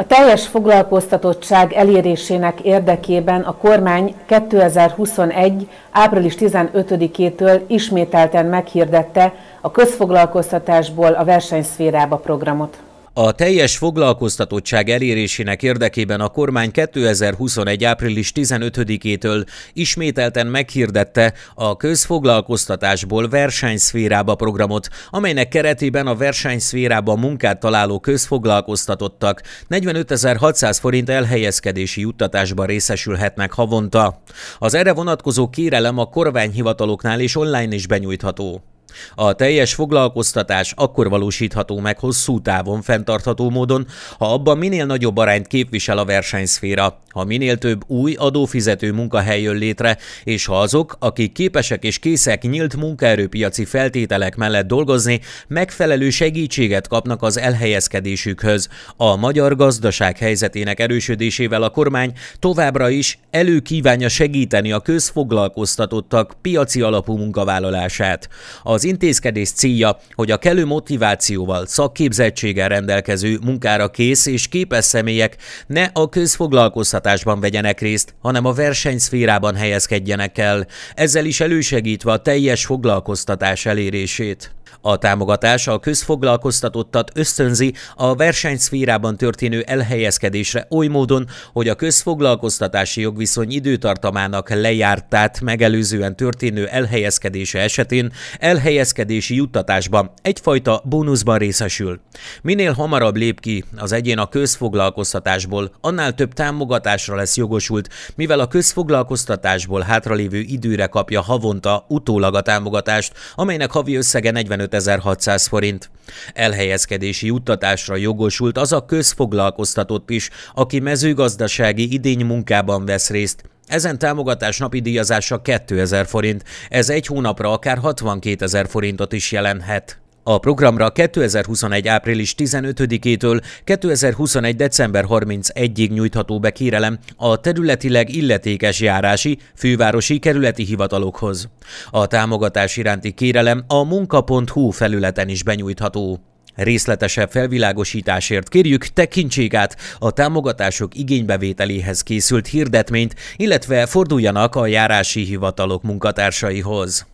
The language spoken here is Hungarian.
A teljes foglalkoztatottság elérésének érdekében a kormány 2021. április 15-től ismételten meghirdette a közfoglalkoztatásból a versenyszférába programot. A teljes foglalkoztatottság elérésének érdekében a kormány 2021. április 15-től ismételten meghirdette a közfoglalkoztatásból versenyszférába programot, amelynek keretében a versenyszférába munkát találó közfoglalkoztatottak 45.600 forint elhelyezkedési juttatásba részesülhetnek havonta. Az erre vonatkozó kérelem a kormányhivataloknál és online is benyújtható. A teljes foglalkoztatás akkor valósítható meg hosszú távon fenntartható módon, ha abban minél nagyobb arányt képvisel a versenyszféra, ha minél több új adófizető munkahely jön létre, és ha azok, akik képesek és készek nyílt munkaerőpiaci feltételek mellett dolgozni, megfelelő segítséget kapnak az elhelyezkedésükhöz. A magyar gazdaság helyzetének erősödésével a kormány továbbra is előkívánja segíteni a közfoglalkoztatottak piaci alapú munkavállalását. A az intézkedés célja, hogy a kellő motivációval, szakképzettséggel rendelkező munkára kész és képes személyek ne a közfoglalkoztatásban vegyenek részt, hanem a versenyszférában helyezkedjenek el, ezzel is elősegítve a teljes foglalkoztatás elérését. A támogatás a közfoglalkoztatottat ösztönzi a versenyszférában történő elhelyezkedésre oly módon, hogy a közfoglalkoztatási jogviszony időtartamának lejártát megelőzően történő elhelyezkedése esetén elhelyezkedési juttatásban egyfajta bónuszban részesül. Minél hamarabb lép ki az egyén a közfoglalkoztatásból, annál több támogatásra lesz jogosult, mivel a közfoglalkoztatásból hátralévő időre kapja havonta utólag a támogatást, amelynek havi összege 40 45.600 forint. Elhelyezkedési juttatásra jogosult az a közfoglalkoztatott is, aki mezőgazdasági idény munkában vesz részt, ezen támogatás napi díjazása 2000 forint, ez egy hónapra akár 62 ezer forintot is jelenthet. A programra 2021. április 15-től 2021. december 31-ig nyújtható be kérelem a területileg illetékes járási, fővárosi kerületi hivatalokhoz. A támogatás iránti kérelem a munka.hu felületen is benyújtható. Részletesebb felvilágosításért kérjük tekintsék át a támogatások igénybevételéhez készült hirdetményt, illetve forduljanak a járási hivatalok munkatársaihoz.